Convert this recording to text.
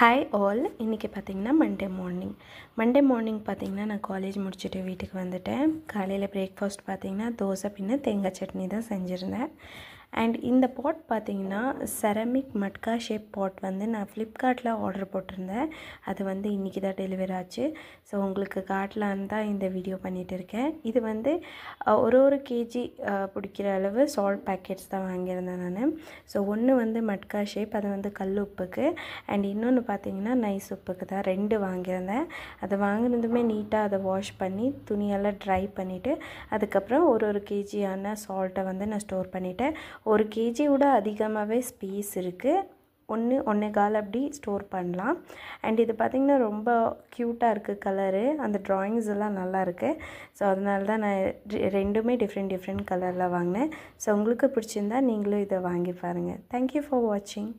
hi all இன்றைக்கி பார்த்தீங்கன்னா Monday morning Monday morning பார்த்தீங்கன்னா நான் காலேஜ் முடிச்சுட்டு வீட்டுக்கு வந்துட்டேன் காலையில் பிரேக்ஃபாஸ்ட் பார்த்திங்கன்னா தோசை பின்ன தேங்காய் சட்னி தான் செஞ்சுருந்தேன் அண்ட் இந்த பாட் பார்த்தீங்கன்னா செரமிக் மட்கா ஷேப் பாட் வந்து நான் ஃப்ளிப்கார்ட்டில் ஆர்டர் போட்டிருந்தேன் அது வந்து இன்றைக்கி தான் டெலிவரி ஆச்சு ஸோ உங்களுக்கு காட்டலான்னு தான் இந்த வீடியோ பண்ணிகிட்டு இருக்கேன் இது வந்து ஒரு ஒரு கேஜி பிடிக்கிற அளவு சால்ட் பேக்கெட்ஸ் தான் வாங்கியிருந்தேன் நான் ஸோ ஒன்று வந்து மட்கா ஷேப் அது வந்து கல் உப்புக்கு அண்ட் இன்னொன்று பார்த்தீங்கன்னா நைஸ் உப்புக்கு தான் ரெண்டு வாங்கியிருந்தேன் அதை வாங்கினதுமே நீட்டாக அதை வாஷ் பண்ணி துணியெல்லாம் ட்ரை பண்ணிவிட்டு அதுக்கப்புறம் ஒரு ஒரு கேஜியான சால்ட்டை வந்து நான் ஸ்டோர் பண்ணிவிட்டேன் ஒரு கேஜி விட அதிகமாகவே ஸ்பேஸ் இருக்குது ஒன்று ஒன்று கால் அப்படி ஸ்டோர் பண்ணலாம் அண்ட் இது பார்த்திங்கன்னா ரொம்ப க்யூட்டாக இருக்குது கலரு அந்த ட்ராயிங்ஸ் எல்லாம் நல்லா இருக்குது ஸோ அதனால தான் நான் ரெண்டுமே டிஃப்ரெண்ட் டிஃப்ரெண்ட் கலரில் வாங்கினேன் ஸோ உங்களுக்கு பிடிச்சிருந்தா நீங்களும் இதை வாங்கி பாருங்கள் தேங்க்யூ ஃபார் வாட்சிங்